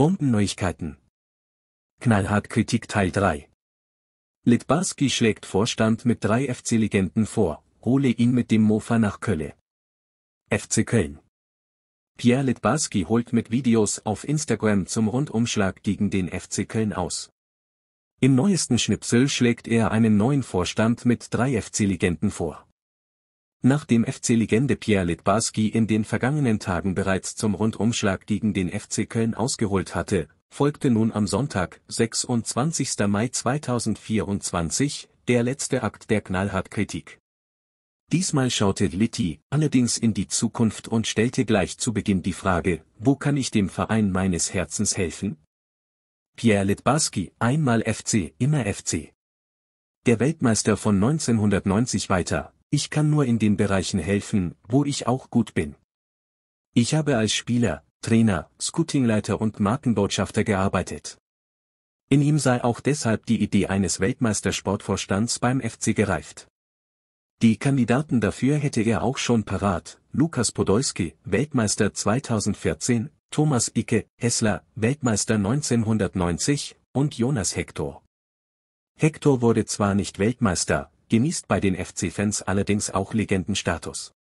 Bombenneuigkeiten. Knallhart Kritik Teil 3. Litbarski schlägt Vorstand mit drei FC-Legenden vor, hole ihn mit dem Mofa nach Kölle. FC Köln. Pierre Litbarski holt mit Videos auf Instagram zum Rundumschlag gegen den FC Köln aus. Im neuesten Schnipsel schlägt er einen neuen Vorstand mit drei FC-Legenden vor. Nachdem FC-Legende Pierre Litbarski in den vergangenen Tagen bereits zum Rundumschlag gegen den FC Köln ausgeholt hatte, folgte nun am Sonntag, 26. Mai 2024, der letzte Akt der Knallhartkritik. Diesmal schaute Litti allerdings in die Zukunft und stellte gleich zu Beginn die Frage, wo kann ich dem Verein meines Herzens helfen? Pierre Litbarski, einmal FC, immer FC. Der Weltmeister von 1990 weiter, ich kann nur in den Bereichen helfen, wo ich auch gut bin. Ich habe als Spieler, Trainer, Scootingleiter und Markenbotschafter gearbeitet. In ihm sei auch deshalb die Idee eines Weltmeistersportvorstands beim FC gereift. Die Kandidaten dafür hätte er auch schon parat, Lukas Podolski, Weltmeister 2014, Thomas Icke, Hessler, Weltmeister 1990, und Jonas Hector. Hector wurde zwar nicht Weltmeister, genießt bei den FC-Fans allerdings auch Legendenstatus.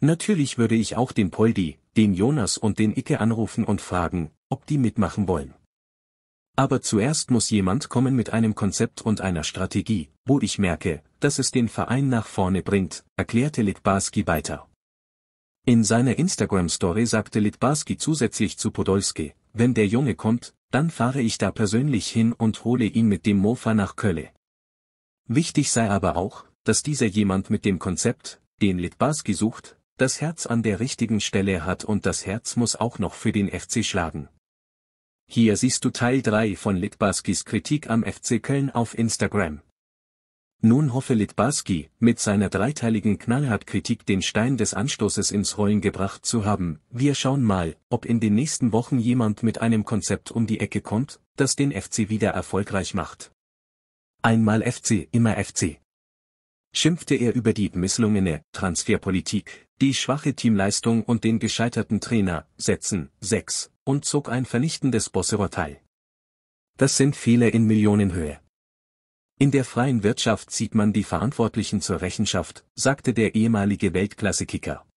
Natürlich würde ich auch den Poldi, den Jonas und den Icke anrufen und fragen, ob die mitmachen wollen. Aber zuerst muss jemand kommen mit einem Konzept und einer Strategie, wo ich merke, dass es den Verein nach vorne bringt, erklärte Litbarski weiter. In seiner Instagram-Story sagte Litbarski zusätzlich zu Podolski, wenn der Junge kommt, dann fahre ich da persönlich hin und hole ihn mit dem Mofa nach Kölle. Wichtig sei aber auch, dass dieser jemand mit dem Konzept, den Litbarski sucht, das Herz an der richtigen Stelle hat und das Herz muss auch noch für den FC schlagen. Hier siehst du Teil 3 von Litbarskis Kritik am FC Köln auf Instagram. Nun hoffe Litbarski, mit seiner dreiteiligen knallhart den Stein des Anstoßes ins Rollen gebracht zu haben. Wir schauen mal, ob in den nächsten Wochen jemand mit einem Konzept um die Ecke kommt, das den FC wieder erfolgreich macht. Einmal FC, immer FC. Schimpfte er über die misslungene Transferpolitik, die schwache Teamleistung und den gescheiterten Trainer, Sätzen, 6, und zog ein vernichtendes Bosserurteil. Das sind Fehler in Millionenhöhe. In der freien Wirtschaft zieht man die Verantwortlichen zur Rechenschaft, sagte der ehemalige Weltklassekicker.